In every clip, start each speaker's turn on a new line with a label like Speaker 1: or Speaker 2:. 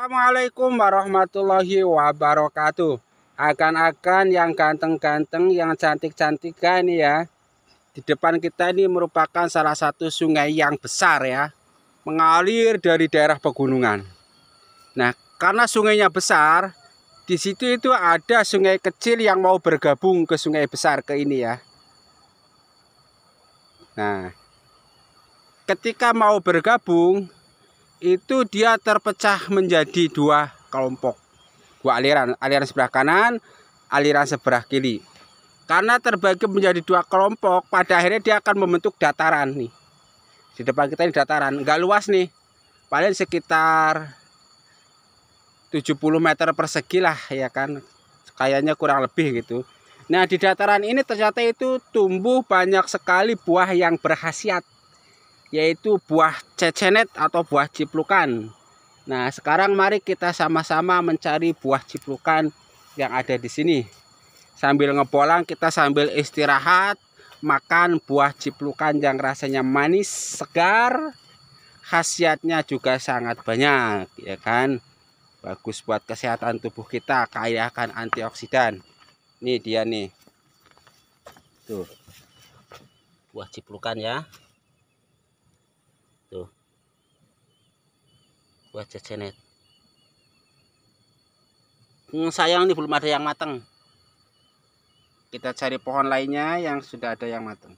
Speaker 1: Assalamualaikum warahmatullahi wabarakatuh. Akan-akan yang ganteng-ganteng, yang cantik-cantik ini ya. Di depan kita ini merupakan salah satu sungai yang besar ya. Mengalir dari daerah pegunungan. Nah, karena sungainya besar, di situ itu ada sungai kecil yang mau bergabung ke sungai besar ke ini ya. Nah, ketika mau bergabung, itu dia terpecah menjadi dua kelompok dua aliran aliran sebelah kanan aliran sebelah kiri karena terbagi menjadi dua kelompok pada akhirnya dia akan membentuk dataran nih di depan kita ini dataran nggak luas nih paling sekitar 70 meter persegi lah ya kan kayaknya kurang lebih gitu nah di dataran ini ternyata itu tumbuh banyak sekali buah yang berkhasiat yaitu buah cecenet atau buah ciplukan. Nah, sekarang mari kita sama-sama mencari buah ciplukan yang ada di sini. Sambil ngebolang kita sambil istirahat makan buah ciplukan yang rasanya manis, segar, khasiatnya juga sangat banyak, ya kan? Bagus buat kesehatan tubuh kita, kaya akan antioksidan. Ini dia nih. Tuh. Buah ciplukan ya tuh gitu. buah jajanet hmm, sayang nih belum ada yang matang kita cari pohon lainnya yang sudah ada yang matang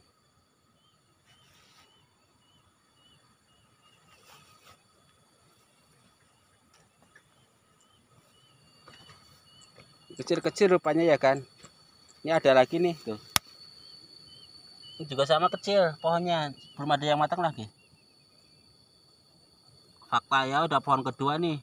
Speaker 1: kecil-kecil rupanya ya kan ini ada lagi nih tuh ini juga sama kecil pohonnya belum ada yang matang lagi fakta ya udah pohon kedua nih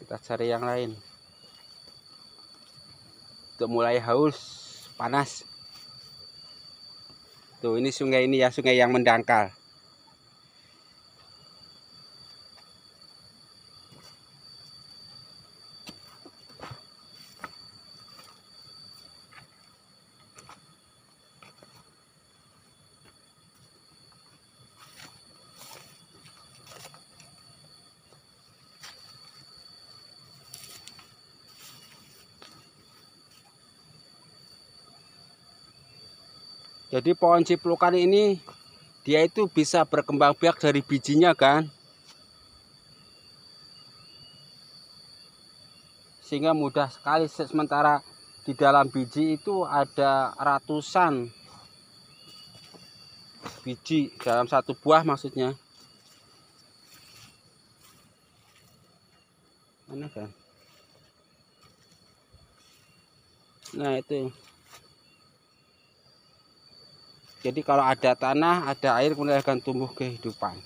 Speaker 1: kita cari yang lain untuk mulai haus panas tuh ini sungai ini ya sungai yang mendangkal Jadi pohon ciplukan ini dia itu bisa berkembang biak dari bijinya kan. Sehingga mudah sekali sementara di dalam biji itu ada ratusan biji dalam satu buah maksudnya. Mana kan? Nah, itu jadi kalau ada tanah, ada air kemudian akan tumbuh kehidupan.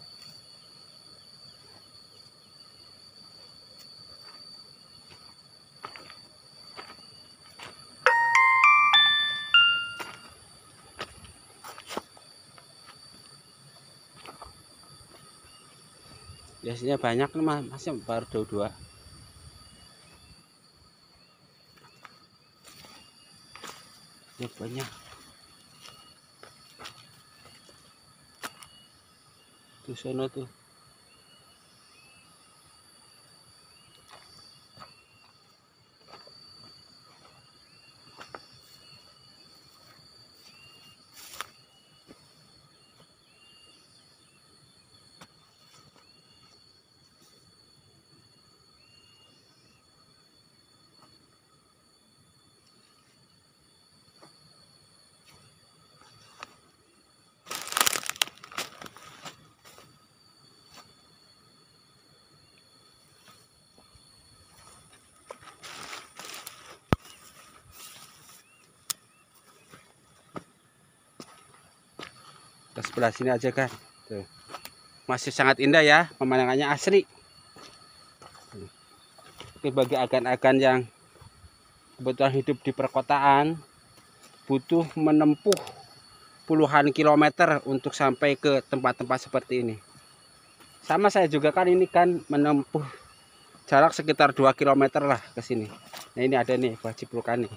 Speaker 1: biasanya banyak nih masih baru dua, dua ya banyak tuh sana tuh ke sebelah sini aja kan tuh masih sangat indah ya pemandangannya asri Oke, bagi agan-agan yang kebetulan hidup di perkotaan butuh menempuh puluhan kilometer untuk sampai ke tempat-tempat seperti ini sama saya juga kan ini kan menempuh jarak sekitar 2 km lah ke sini nah ini ada nih wajib nih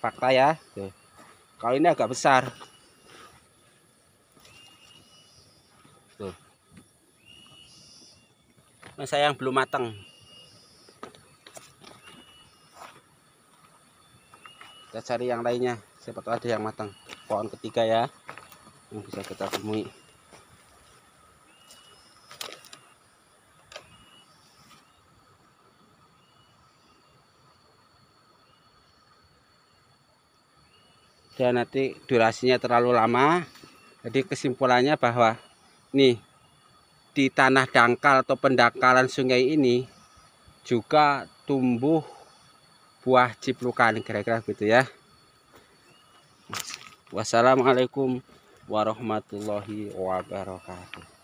Speaker 1: fakta ya kalau ini agak besar Masa yang belum matang. Kita cari yang lainnya. Siapa tahu ada yang matang. Pohon ketiga ya. Yang bisa kita temui. dan nanti durasinya terlalu lama jadi kesimpulannya bahwa nih di tanah dangkal atau pendangkalan sungai ini juga tumbuh buah ciplukan kira-kira gitu ya wassalamualaikum warahmatullahi wabarakatuh